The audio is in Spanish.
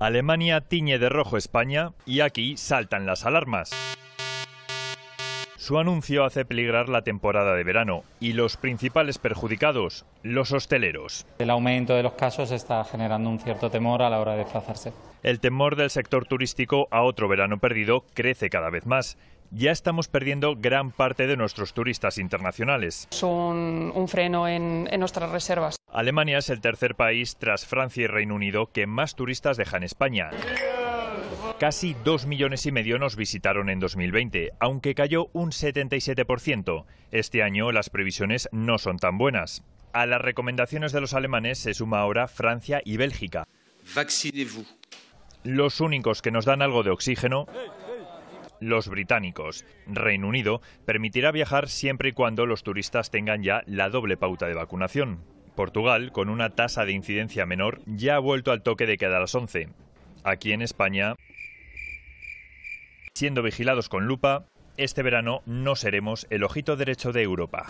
Alemania tiñe de rojo España y aquí saltan las alarmas. Su anuncio hace peligrar la temporada de verano y los principales perjudicados, los hosteleros. El aumento de los casos está generando un cierto temor a la hora de desplazarse. El temor del sector turístico a otro verano perdido crece cada vez más ya estamos perdiendo gran parte de nuestros turistas internacionales. Son un freno en, en, nuestras reservas. Alemania es el tercer país tras Francia y Reino Unido que más turistas dejan España. Casi dos millones y medio nos visitaron en 2020, aunque cayó un 77%. Este año las previsiones no son tan buenas. A las recomendaciones de los alemanes se suma ahora Francia y Bélgica. Vaccinez-vous. Los únicos que nos dan algo de oxígeno los británicos. Reino Unido permitirá viajar siempre y cuando los turistas tengan ya la doble pauta de vacunación. Portugal, con una tasa de incidencia menor, ya ha vuelto al toque de queda a las 11. Aquí en España, siendo vigilados con lupa, este verano no seremos el ojito derecho de Europa.